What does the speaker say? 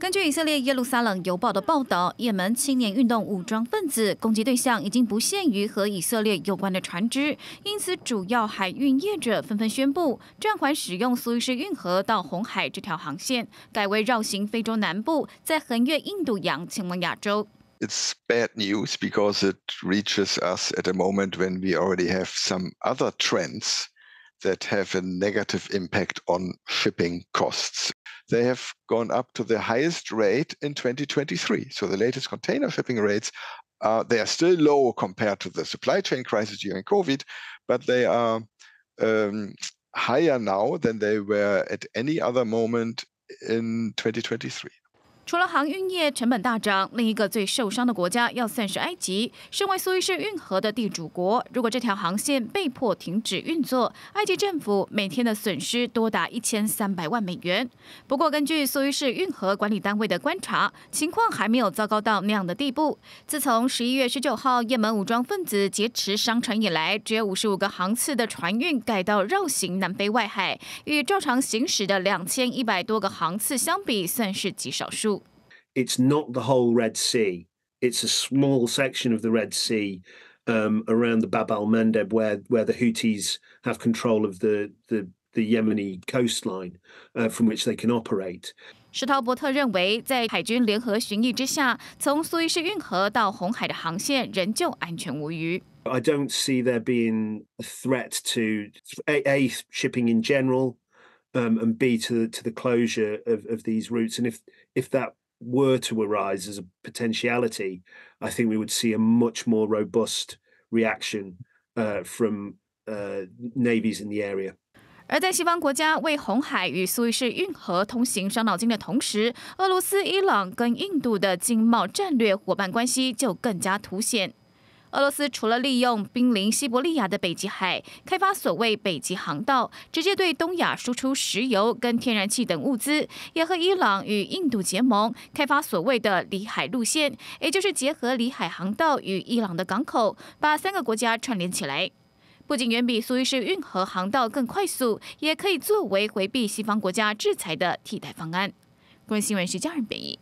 根据以色列《耶路撒冷邮报》的报道，也门青年运动武装分子攻击对象已经不限于和以色列有关的船只，因此主要海运业者纷纷宣布，暂缓使用苏伊士运河到红海这条航线，改为绕行非洲南部，再横越印度洋前往亚洲。It's bad news because it reaches us at a moment when we already have some other trends that have a negative impact on shipping costs. they have gone up to the highest rate in 2023. So the latest container shipping rates, uh, they are still low compared to the supply chain crisis during COVID, but they are um, higher now than they were at any other moment in 2023. 除了航运业成本大涨，另一个最受伤的国家要算是埃及。身为苏伊士运河的地主国，如果这条航线被迫停止运作，埃及政府每天的损失多达一千三百万美元。不过，根据苏伊士运河管理单位的观察，情况还没有糟糕到那样的地步。自从十一月十九号也门武装分子劫持商船以来，只有五十五个航次的船运改道绕行南非外海，与照常行驶的两千一百多个航次相比，算是极少数。it's not the whole Red Sea. It's a small section of the Red Sea um, around the Bab al Mandeb where where the Houthis have control of the the, the Yemeni coastline uh, from which they can operate. 史陶伯特认为，在海军联合巡弋之下，从苏伊士运河到红海的航线仍旧安全无虞。I don't see there being a threat to a, a shipping in general, um, and b to the, to the closure of, of these routes. And if if that were to arise as a potentiality i think we would see a much more robust reaction from ah navies in the area 而在西方国家为红海与苏伊士运河通行伤脑筋的同时俄罗斯伊朗跟印度的经贸战略伙伴关系就更加凸显俄罗斯除了利用濒临西伯利亚的北极海开发所谓北极航道，直接对东亚输出石油跟天然气等物资，也和伊朗与印度结盟，开发所谓的里海路线，也就是结合里海航道与伊朗的港口，把三个国家串联起来，不仅远比苏伊士运河航道更快速，也可以作为回避西方国家制裁的替代方案。本新闻是家人编译。